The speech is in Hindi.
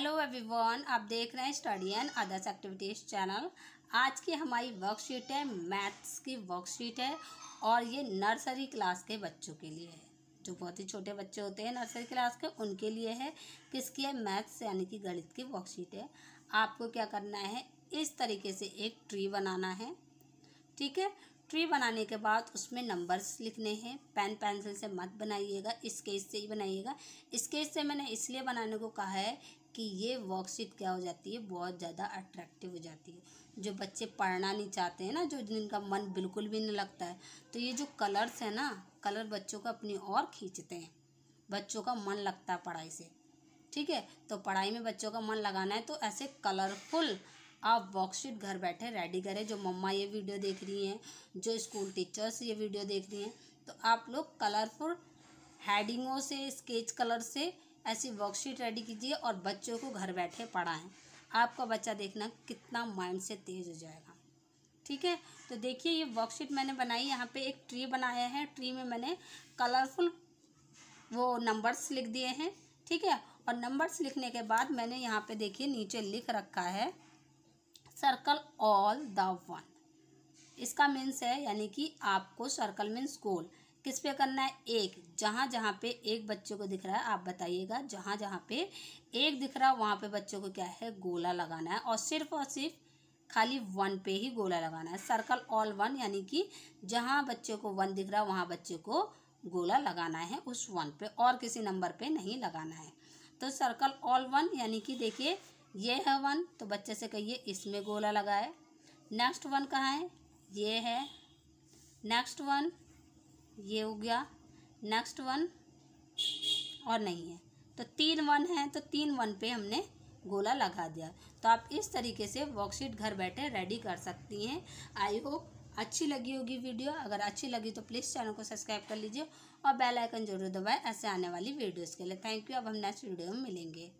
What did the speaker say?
हेलो एवरीवन आप देख रहे हैं study and others activities channel आज की हमारी वर्कशीट है मैथ्स की वर्कशीट है और ये नर्सरी क्लास के बच्चों के लिए है जो बहुत ही छोटे बच्चे होते हैं नर्सरी क्लास के उनके लिए है किसकी है मैथ्स यानी कि गणित की वर्कशीट है आपको क्या करना है इस तरीके से एक ट्री बनाना है ठीक है ट्री बनाने के बाद उसमें नंबर्स लिखने हैं पेन पेंसिल से मत बनाइएगा स्केच से ही बनाइएगा स्केच से मैंने इसलिए बनाने को कहा है कि ये वर्कशीट क्या हो जाती है बहुत ज़्यादा अट्रैक्टिव हो जाती है जो बच्चे पढ़ना नहीं चाहते हैं ना जो जिनका मन बिल्कुल भी नहीं लगता है तो ये जो कलर्स हैं ना कलर बच्चों का अपनी और खींचते हैं बच्चों का मन लगता है पढ़ाई से ठीक है तो पढ़ाई में बच्चों का मन लगाना है तो ऐसे कलरफुल आप वर्कशीट घर बैठे रेडी करें जो मम्मा ये वीडियो देख रही हैं जो स्कूल टीचर्स ये वीडियो देख रही हैं तो आप लोग कलरफुल हेडिंगों से स्केच कलर से ऐसी वर्कशीट रेडी कीजिए और बच्चों को घर बैठे पढ़ाएं आपका बच्चा देखना कितना माइंड से तेज़ हो जाएगा ठीक है तो देखिए ये वर्कशीट मैंने बनाई यहाँ पे एक ट्री बनाया है ट्री में मैंने कलरफुल वो नंबर्स लिख दिए हैं ठीक है और नंबर्स लिखने के बाद मैंने यहाँ पे देखिए नीचे लिख रखा है सर्कल ऑल द वन इसका मीन्स है यानी कि आपको सर्कल मीन्स गोल किस पे करना है एक जहाँ जहाँ पे एक बच्चे को दिख रहा है आप बताइएगा जहाँ जहाँ पे एक दिख रहा है वहाँ पे बच्चों को क्या है गोला लगाना है और सिर्फ और सिर्फ खाली वन पे ही गोला लगाना है सर्कल ऑल वन यानी कि जहाँ बच्चों को वन दिख रहा है वहाँ बच्चे को गोला लगाना है उस वन पे और किसी नंबर पे नहीं लगाना है तो सर्कल ऑल वन यानी कि देखिए ये है वन तो बच्चे से कहिए इसमें गोला लगाए नेक्स्ट वन कहाँ है ये है नेक्स्ट वन ये हो गया नेक्स्ट वन और नहीं है तो तीन वन है तो तीन वन पे हमने गोला लगा दिया तो आप इस तरीके से वर्कशीट घर बैठे रेडी कर सकती हैं आई होप अच्छी लगी होगी वीडियो अगर अच्छी लगी तो प्लीज़ चैनल को सब्सक्राइब कर लीजिए और बेल आइकन जरूर दबाएं ऐसे आने वाली वीडियोस के लिए थैंक यू अब हम नेक्स्ट वीडियो में मिलेंगे